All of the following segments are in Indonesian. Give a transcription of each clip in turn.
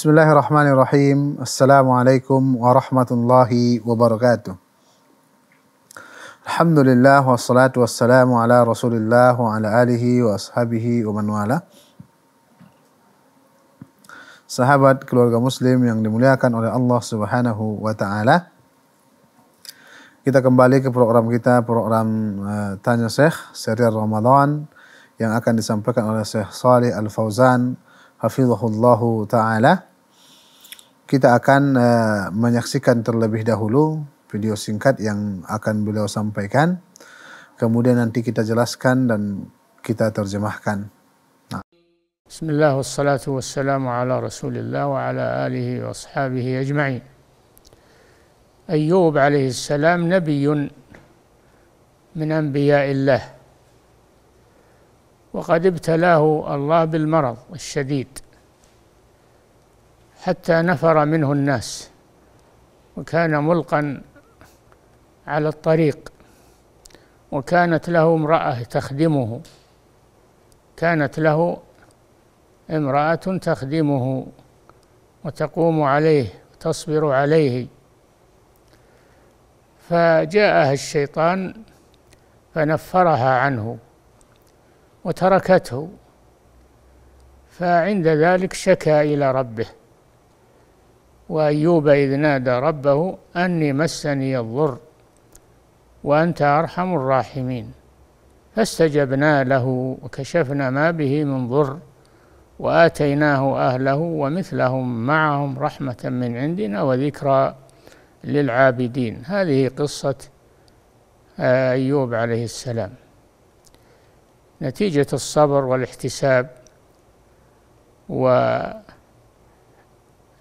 Bismillahirrahmanirrahim. Assalamualaikum warahmatullahi wabarakatuh. Alhamdulillah wassalatu wassalamu ala Rasulillah wa ala alihi wa ashabihi wa man wala. Sahabat keluarga muslim yang dimuliakan oleh Allah Subhanahu wa taala. Kita kembali ke program kita, program uh, Tanya Syekh serial Ramadan yang akan disampaikan oleh Syekh Saleh Al Fauzan hafizahullahu taala kita akan uh, menyaksikan terlebih dahulu video singkat yang akan beliau sampaikan. Kemudian nanti kita jelaskan dan kita terjemahkan. Nah. Bismillah wassalatu wassalamu ala rasulillah wa ala alihi wa sahabihi ajma'in. أيوب عليه السلام نبي من أنبياء الله وقد ابتلاه الله بالمرض الشديد حتى نفر منه الناس وكان ملقا على الطريق وكانت له امرأة تخدمه كانت له امرأة تخدمه وتقوم عليه وتصبر عليه فجاءها الشيطان فنفرها عنه وتركته فعند ذلك شكا إلى ربه وأيوب إذ نادى ربه أني مسني الضر وأنت أرحم الراحمين فاستجبنا له وكشفنا ما به من ضر وآتيناه أهله ومثلهم معهم رحمة من عندنا وذكرى للعابدين هذه قصة آه، أيوب عليه السلام نتيجة الصبر والاحتساب و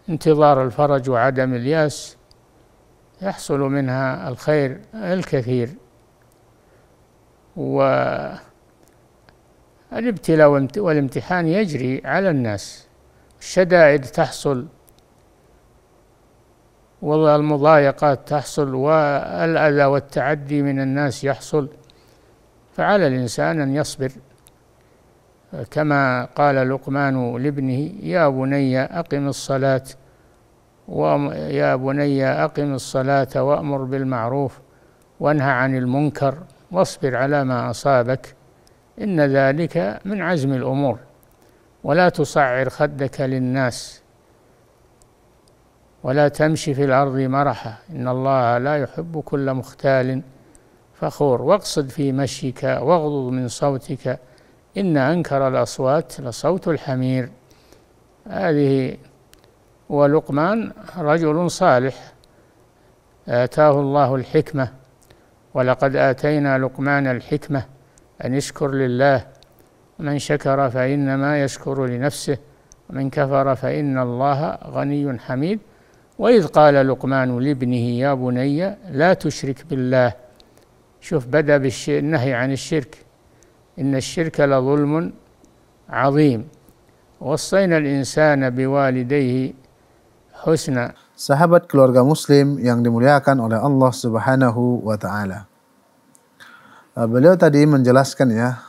انتظار الفرج وعدم الياس يحصل منها الخير الكثير والابتلاء والامتحان يجري على الناس الشدائد تحصل والمضايقات تحصل والأذى والتعدي من الناس يحصل فعلى الإنسان أن يصبر كما قال لقمان لابنه يا بني أقم الصلاة ويا بني أقم الصلاة وأمر بالمعروف وانهى عن المنكر واصبر على ما أصابك إن ذلك من عزم الأمور ولا تصعر خدك للناس ولا تمشي في الأرض مرحا إن الله لا يحب كل مختال فخور واقصد في مشيك واغضض من صوتك إن أنكر الأصوات لصوت الحمير هذه ولقمان رجل صالح آتاه الله الحكمة ولقد آتينا لقمان الحكمة أن يشكر لله من شكر فإنما يشكر لنفسه ومن كفر فإن الله غني حميد وإذ قال لقمان لابنه يا بني لا تشرك بالله شوف بدأ بالنهي عن الشرك إن الشرك لظلم عظيم وصينا الإنسان بوالديه husna. Sahabat keluarga muslim yang dimuliakan oleh Allah Subhanahu wa taala. Eh, beliau tadi menjelaskan ya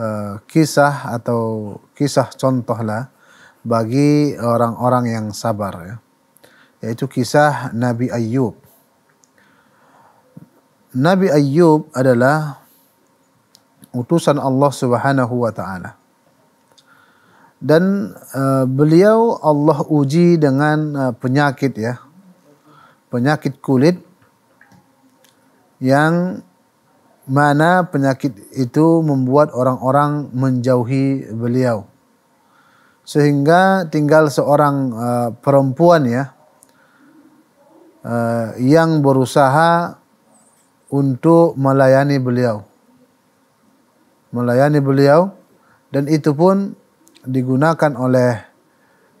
eh, kisah atau kisah contohlah bagi orang-orang yang sabar ya. Yaitu kisah Nabi Ayub. Nabi Ayub adalah utusan Allah Subhanahu wa taala dan uh, beliau Allah uji dengan uh, penyakit ya penyakit kulit yang mana penyakit itu membuat orang-orang menjauhi beliau sehingga tinggal seorang uh, perempuan ya uh, yang berusaha untuk melayani beliau melayani beliau dan itu pun digunakan oleh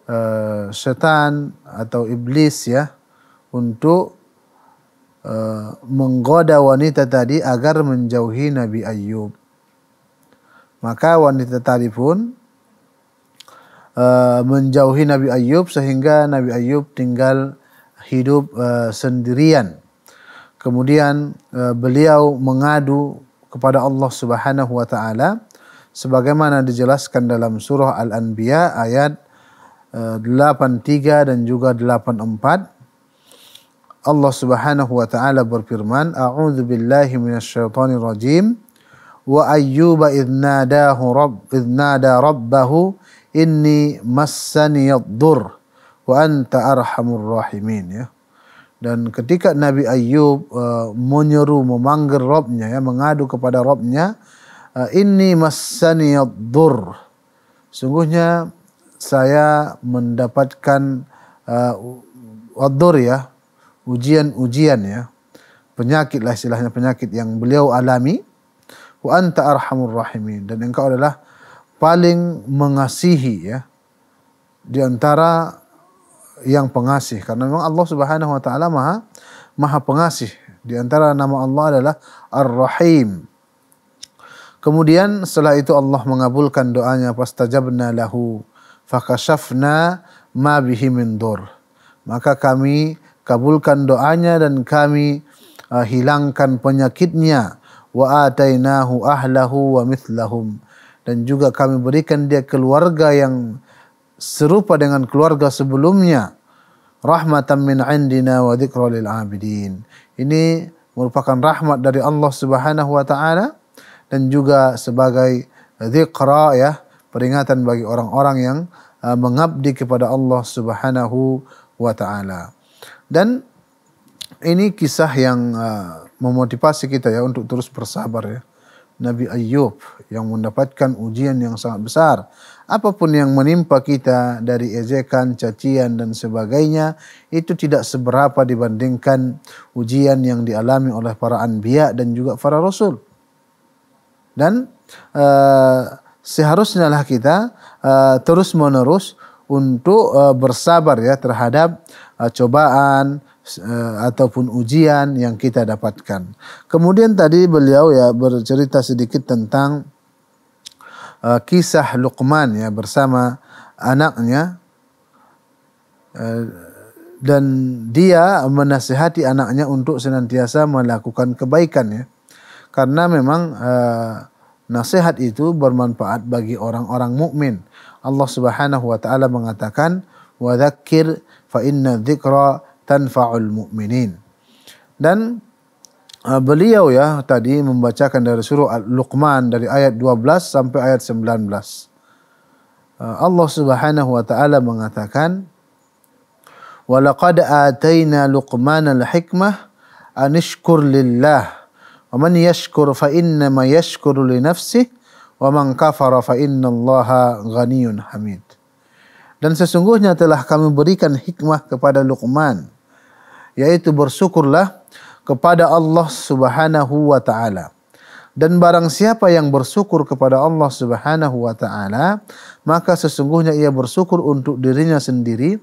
uh, setan atau iblis ya untuk uh, menggoda wanita tadi agar menjauhi Nabi Ayub. Maka wanita tadi pun uh, menjauhi Nabi Ayub sehingga Nabi Ayub tinggal hidup uh, sendirian. Kemudian uh, beliau mengadu kepada Allah Subhanahu wa taala sebagaimana dijelaskan dalam surah Al-Anbiya ayat 83 eh, dan juga 84. Allah Subhanahu wa taala berfirman, "A'udzu billahi minasyaitonir rajim." Wa ayyuba idnadahu rabb idnada rabbahu inni massani yadur wa anta arhamur rahimin ya. Dan ketika Nabi Ayub uh, eh, menyeru memanggil Robnya ya mengadu kepada Robnya ini masani dur. Sungguhnya saya mendapatkan uh, ya, ujian-ujian ya. Penyakit lah istilahnya penyakit yang beliau alami. Wa anta arhamur rahimin. Dan engkau adalah paling mengasihi ya. Di antara yang pengasih. Karena memang Allah subhanahu wa ta'ala maha, maha pengasih. Di antara nama Allah adalah Ar-Rahim. Kemudian setelah itu Allah mengabulkan doanya fastajabna lahu fakashafna ma bihi min dur. Maka kami kabulkan doanya dan kami uh, hilangkan penyakitnya wa atainahu ahlahu wa mithlahum dan juga kami berikan dia keluarga yang serupa dengan keluarga sebelumnya rahmatan min indina wa dzikra lil abidin. Ini merupakan rahmat dari Allah Subhanahu wa taala dan juga sebagai dzikra ya, peringatan bagi orang-orang yang eh, mengabdi kepada Allah Subhanahu wa taala. Dan ini kisah yang eh, memotivasi kita ya untuk terus bersabar ya. Nabi Ayub yang mendapatkan ujian yang sangat besar. Apapun yang menimpa kita dari ejekan, cacian dan sebagainya itu tidak seberapa dibandingkan ujian yang dialami oleh para anbiya dan juga para rasul dan uh, seharusnya lah kita uh, terus menerus untuk uh, bersabar ya terhadap uh, cobaan uh, ataupun ujian yang kita dapatkan. Kemudian tadi beliau ya bercerita sedikit tentang uh, kisah Luqman ya bersama anaknya uh, dan dia menasihati anaknya untuk senantiasa melakukan kebaikan ya karena memang uh, nasihat itu bermanfaat bagi orang-orang mukmin. Allah Subhanahu wa taala mengatakan wa dzakir fa inna dzikra tanfa'ul mu'minin. Dan uh, beliau ya tadi membacakan dari surah luqman dari ayat 12 sampai ayat 19. Uh, eh, Allah Subhanahu wa taala mengatakan Walaqad atayna Luqman al-hikmah anishkur lillah ومن يشكر فإنما يشكر لنفسه ومن yashkuru فإن الله غني حميد. Dan sesungguhnya telah kami berikan hikmah kepada Luqman yaitu bersyukurlah kepada Allah Subhanahu wa taala. Dan barang siapa yang bersyukur kepada Allah Subhanahu wa taala, maka sesungguhnya ia bersyukur untuk dirinya sendiri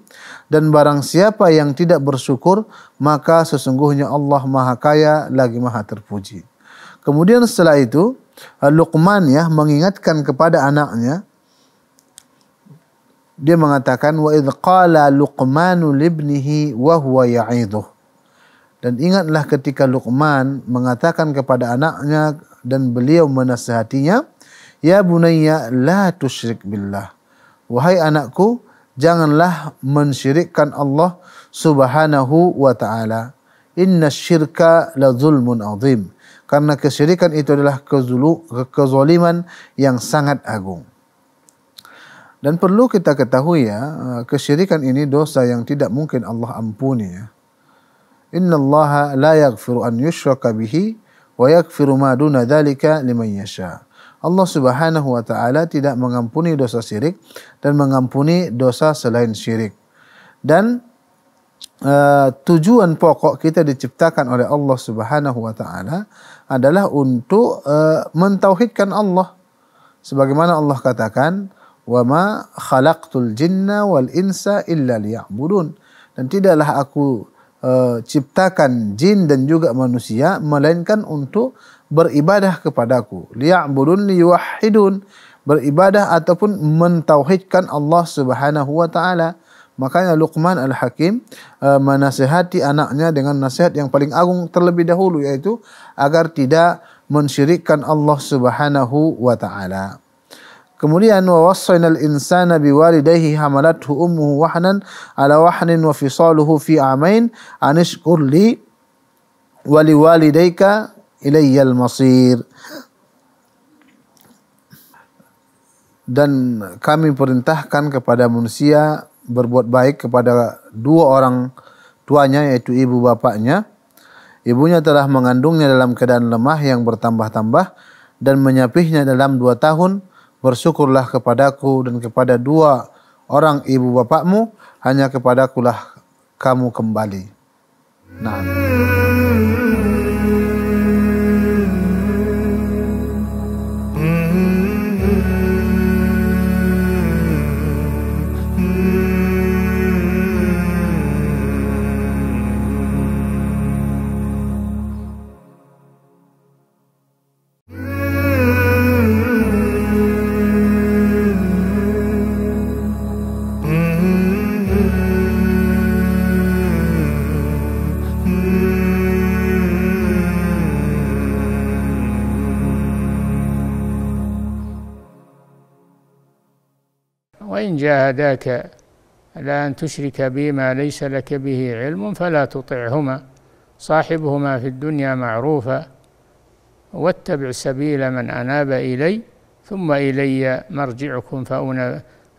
dan barang siapa yang tidak bersyukur, maka sesungguhnya Allah Maha Kaya lagi Maha Terpuji. Kemudian setelah itu, Luqman ya mengingatkan kepada anaknya dia mengatakan wa idz qala luqmanu libnihi wa huwa ya'idhu dan ingatlah ketika Luqman mengatakan kepada anaknya dan beliau menasihatinya, "Ya bunayya, la tusyrik billah." Wahai anakku, janganlah mensyirikkan Allah Subhanahu wa taala. Inna syirka la zulmun azim. Karena kesyirikan itu adalah kezulu, kezoliman yang sangat agung. Dan perlu kita ketahui ya, kesyirikan ini dosa yang tidak mungkin Allah ampuni ya. Inna Allah la yaghfiru an yushraka bihi wa yakfiru ma duna dzalika liman yasha. Allah Subhanahu wa taala tidak mengampuni dosa syirik dan mengampuni dosa selain syirik. Dan uh, tujuan pokok kita diciptakan oleh Allah Subhanahu wa taala adalah untuk uh, mentauhidkan Allah. Sebagaimana Allah katakan, "Wa ma khalaqtul jinna wal insa illa liya'budun." Dan tidaklah aku Eh, ciptakan jin dan juga manusia melainkan untuk beribadah kepadaku liya'budun liwahidun beribadah ataupun mentauhidkan Allah Subhanahu wa taala makanya Luqman Al-Hakim menasehati menasihati anaknya dengan nasihat yang paling agung terlebih dahulu yaitu agar tidak mensyirikkan Allah Subhanahu wa taala Kemudian wa al insana biwalidayhi hamalathu ummuhu wahnan ala wahnin wa fisaluhu fi amain anishkur li waliwalidayka ilayyal masir. Dan kami perintahkan kepada manusia berbuat baik kepada dua orang tuanya yaitu ibu bapaknya. Ibunya telah mengandungnya dalam keadaan lemah yang bertambah-tambah dan menyapihnya dalam dua tahun bersyukurlah kepadaku dan kepada dua orang ibu bapakmu, hanya kepadakulah kamu kembali. Nah. جاهداك على أن تشرك بما ليس لك به علم فلا تطعهما صاحبهما في الدنيا معروفا واتبع سبيل من أناب إلي ثم إلي مرجعكم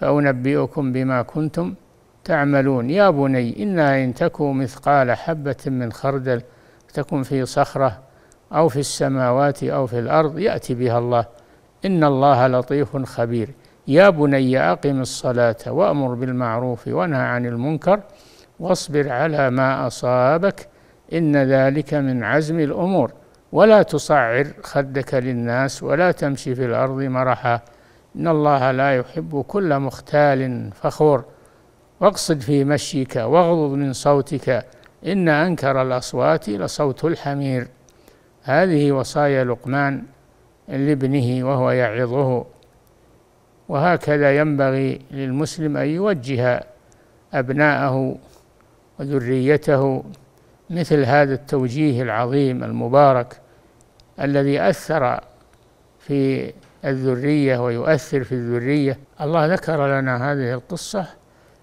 فأنبئكم بما كنتم تعملون يا بني إنها إن تكو مثقال حبة من خردل تكن في صخرة أو في السماوات أو في الأرض يأتي بها الله إن الله لطيف خبير يا بني أقم الصلاة وأمر بالمعروف وانهى عن المنكر واصبر على ما أصابك إن ذلك من عزم الأمور ولا تصعر خدك للناس ولا تمشي في الأرض مرحا إن الله لا يحب كل مختال فخور واقصد في مشيك واغضض من صوتك إن أنكر الأصوات لصوت الحمير هذه وصايا لقمان لابنه وهو يعظه وهكذا ينبغي للمسلم أن يوجه أبناءه وذريته مثل هذا التوجيه العظيم المبارك الذي أثر في الذرية ويؤثر في الذرية الله ذكر لنا هذه القصة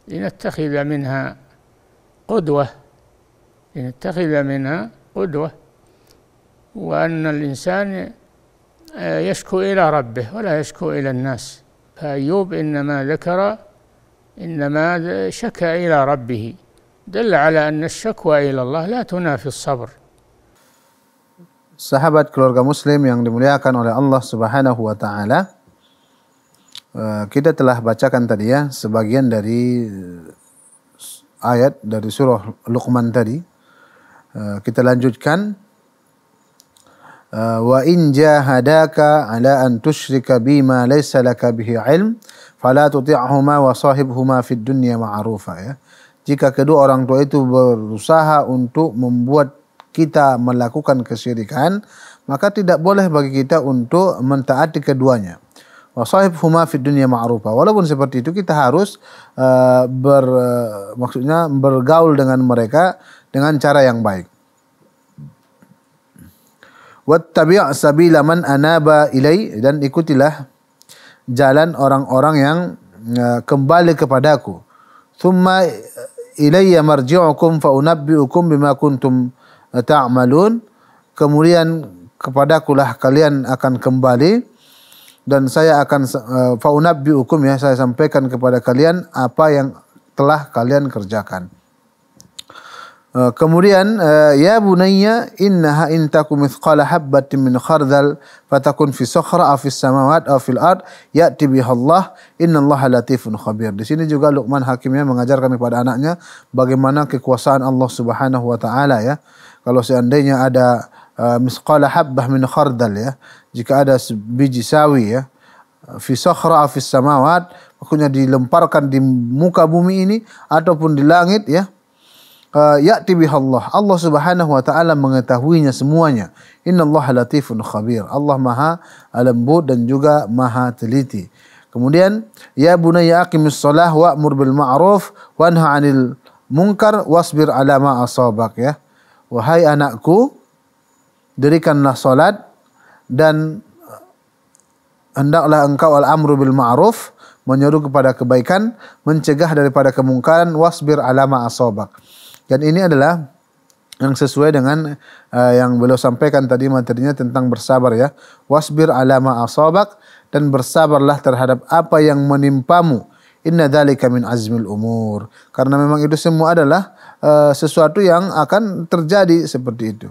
لنتخذ منها قدوة لنتخذ منها قدوة وأن الإنسان يشكو إلى ربه ولا يشكو إلى الناس فأيوب إنما ذكر إنما شكى إلى ربه دل على أن الشكوى إلى الله لا تنافي الصبر Sahabat keluarga muslim yang dimuliakan oleh Allah Subhanahu wa taala, kita telah bacakan tadi ya sebagian dari ayat dari surah Luqman tadi. Kita lanjutkan Eh, wa in jahadaka ala an tushrika bima laysa laka bihi ilm fala tuti'huma wa sahibhuma fid dunya ma'rufa ya jika kedua orang tua itu berusaha untuk membuat kita melakukan kesyirikan maka tidak boleh bagi kita untuk mentaati keduanya wa sahibhuma fid dunya ma'rufa walaupun seperti itu kita harus uh, ber uh, maksudnya bergaul dengan mereka dengan cara yang baik Wattabi' sabila man anaba ilai dan ikutilah jalan orang-orang yang e, kembali kepadaku. Thumma ilayya marji'ukum fa unabbi'ukum bima kuntum ta'malun. Kemudian kepadakulah kalian akan kembali dan saya akan e, faunabbi hukum ya saya sampaikan kepada kalian apa yang telah kalian kerjakan. Eh, kemudian eh, ya bunayya innaha in takum mithqala habbatin min khardal fatakun fi sakhra aw fis samawat aw fil ard ya'ti biha Allah innallaha latifun khabir. Di sini juga Luqman Hakimnya mengajarkan kepada anaknya bagaimana kekuasaan Allah Subhanahu wa taala ya. Kalau seandainya ada uh, eh, misqala habbah min khardal ya, jika ada biji sawi ya, fi sakhra aw fis samawat, maknanya dilemparkan di muka bumi ini ataupun di langit ya Eh, ya'ti bihallah. Allah Subhanahu wa taala mengetahuinya semuanya. Innallaha latifun khabir. Allah Maha lembut dan juga Maha teliti. Kemudian ya bunayya aqimis shalah wa'mur bil ma'ruf wanha 'anil munkar wasbir ala ma asabak ya. Wahai anakku, dirikanlah salat dan eh, hendaklah engkau al-amru bil ma'ruf, menyuruh kepada kebaikan, mencegah daripada kemungkaran, wasbir ala ma asabak. Dan ini adalah yang sesuai dengan uh, yang beliau sampaikan tadi materinya tentang bersabar ya. Wasbir alama asabak dan bersabarlah terhadap apa yang menimpamu. Inna dzalika min azmil umur. Karena memang itu semua adalah uh, sesuatu yang akan terjadi seperti itu.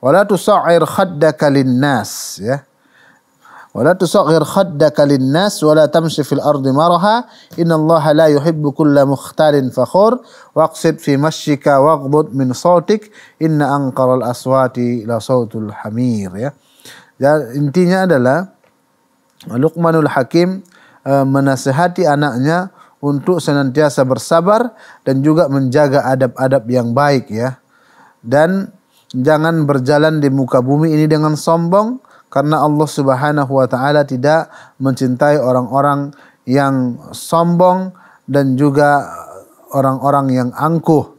Wala tusair khaddaka linnas ya wala tusaghir khaddaka للناس wala tamshi fil ardi maraha إن la yuhibbu kulla mukhtalin fakhur waqsid fi في waghdud min sautik inna إن aswati la sautul hamir ya dan intinya adalah Luqmanul Hakim e, eh, menasehati anaknya untuk senantiasa bersabar dan juga menjaga adab-adab yang baik ya dan jangan berjalan di muka bumi ini dengan sombong karena Allah Subhanahu wa taala tidak mencintai orang-orang yang sombong dan juga orang-orang yang angkuh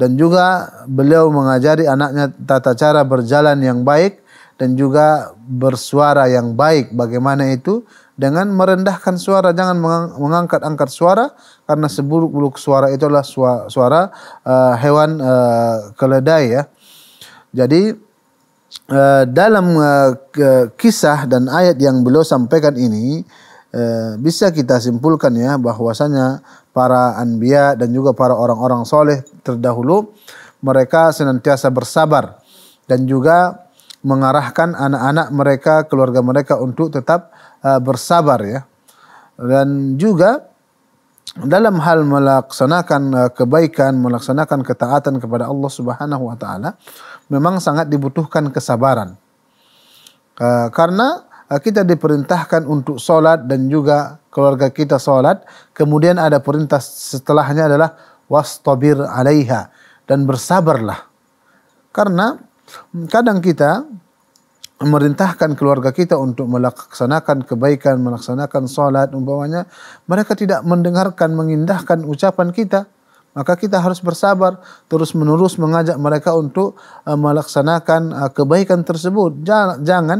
dan juga beliau mengajari anaknya tata cara berjalan yang baik dan juga bersuara yang baik bagaimana itu dengan merendahkan suara jangan mengangkat-angkat suara karena seburuk-buruk suara itulah suara, suara uh, eh, hewan uh, keledai ya. Jadi Eh, dalam eh, kisah dan ayat yang beliau sampaikan ini eh, bisa kita simpulkan ya bahwasanya para anbiya dan juga para orang-orang soleh terdahulu mereka senantiasa bersabar dan juga mengarahkan anak-anak mereka keluarga mereka untuk tetap bersabar ya dan juga dalam hal melaksanakan kebaikan melaksanakan ketaatan kepada Allah Subhanahu wa taala memang sangat dibutuhkan kesabaran. Uh, karena uh, kita diperintahkan untuk sholat dan juga keluarga kita sholat. Kemudian ada perintah setelahnya adalah wastabir alaiha dan bersabarlah. Karena hmm, kadang kita memerintahkan keluarga kita untuk melaksanakan kebaikan, melaksanakan sholat umpamanya, mereka tidak mendengarkan, mengindahkan ucapan kita maka kita harus bersabar terus-menerus mengajak mereka untuk uh, melaksanakan uh, kebaikan tersebut. Jangan, jangan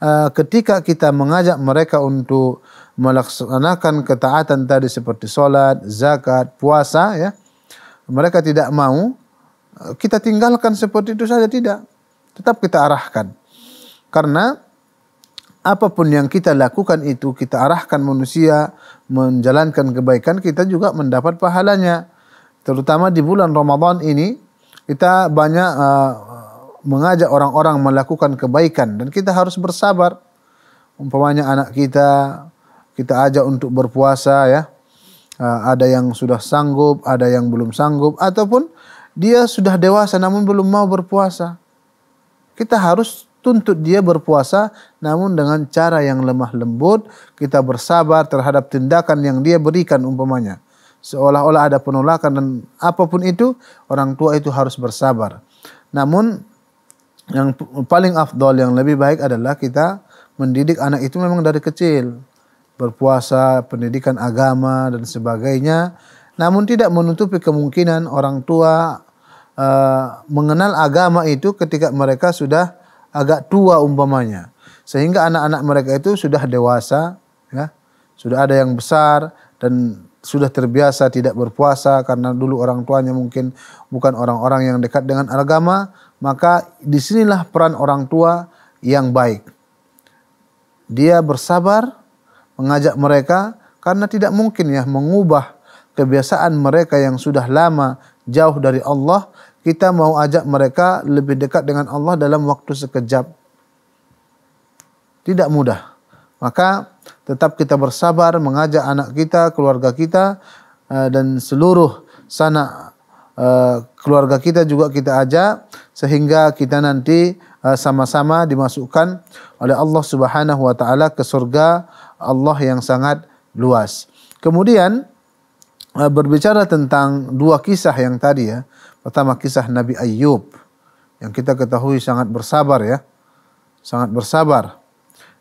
uh, eh, ketika kita mengajak mereka untuk melaksanakan ketaatan tadi seperti sholat, zakat, puasa ya. Mereka tidak mau uh, kita tinggalkan seperti itu saja tidak. Tetap kita arahkan. Karena apapun yang kita lakukan itu kita arahkan manusia menjalankan kebaikan kita juga mendapat pahalanya terutama di bulan Ramadan ini kita banyak uh, mengajak orang-orang melakukan kebaikan dan kita harus bersabar. Umpamanya anak kita kita ajak untuk berpuasa ya. Uh, ada yang sudah sanggup, ada yang belum sanggup ataupun dia sudah dewasa namun belum mau berpuasa. Kita harus tuntut dia berpuasa namun dengan cara yang lemah lembut, kita bersabar terhadap tindakan yang dia berikan umpamanya seolah-olah ada penolakan dan apapun itu orang tua itu harus bersabar. Namun yang paling afdol yang lebih baik adalah kita mendidik anak itu memang dari kecil berpuasa, pendidikan agama dan sebagainya. Namun tidak menutupi kemungkinan orang tua uh, mengenal agama itu ketika mereka sudah agak tua umpamanya. Sehingga anak-anak mereka itu sudah dewasa, ya, sudah ada yang besar dan sudah terbiasa tidak berpuasa karena dulu orang tuanya mungkin bukan orang-orang yang dekat dengan agama, maka disinilah peran orang tua yang baik. Dia bersabar mengajak mereka karena tidak mungkin ya mengubah kebiasaan mereka yang sudah lama jauh dari Allah. Kita mau ajak mereka lebih dekat dengan Allah dalam waktu sekejap. Tidak mudah. Maka tetap kita bersabar mengajak anak kita, keluarga kita eh, dan seluruh sana eh, keluarga kita juga kita ajak sehingga kita nanti eh, sama-sama dimasukkan oleh Allah Subhanahu wa taala ke surga Allah yang sangat luas. Kemudian berbicara tentang dua kisah yang tadi ya. Pertama kisah Nabi Ayub yang kita ketahui sangat bersabar ya. Sangat bersabar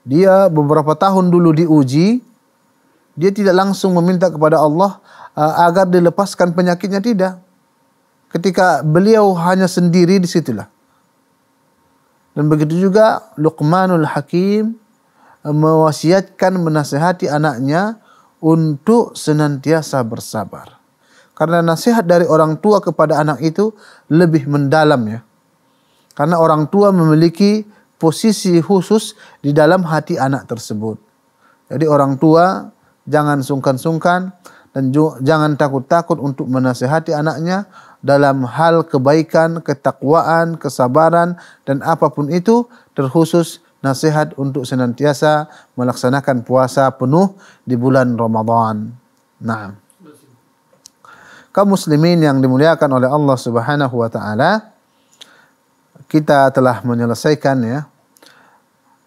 dia beberapa tahun dulu diuji, dia tidak langsung meminta kepada Allah uh, agar dilepaskan penyakitnya tidak. Ketika beliau hanya sendiri di situlah. Dan begitu juga Luqmanul Hakim uh, mewasiatkan menasehati anaknya untuk senantiasa bersabar. Karena nasihat dari orang tua kepada anak itu lebih mendalam ya. Karena orang tua memiliki posisi khusus di dalam hati anak tersebut. Jadi orang tua jangan sungkan-sungkan dan jangan takut-takut untuk menasehati anaknya dalam hal kebaikan, ketakwaan, kesabaran dan apapun itu terkhusus nasihat untuk senantiasa melaksanakan puasa penuh di bulan Ramadan. Nah. Kaum muslimin yang dimuliakan oleh Allah Subhanahu wa taala, kita telah menyelesaikan ya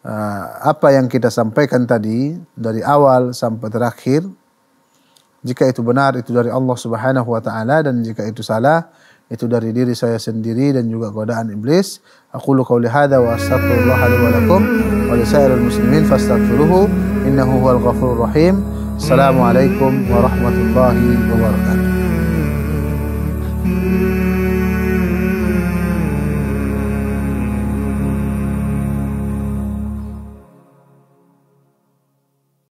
Eh, apa yang kita sampaikan tadi dari awal sampai terakhir jika itu benar itu dari Allah Subhanahu wa taala dan jika itu salah itu dari diri saya sendiri dan juga godaan iblis aku lu qauli hadza wa astaghfirullah li wa lakum wa li sairil muslimin fastaghfiruhu innahu huwal ghafurur rahim alaikum warahmatullahi wabarakatuh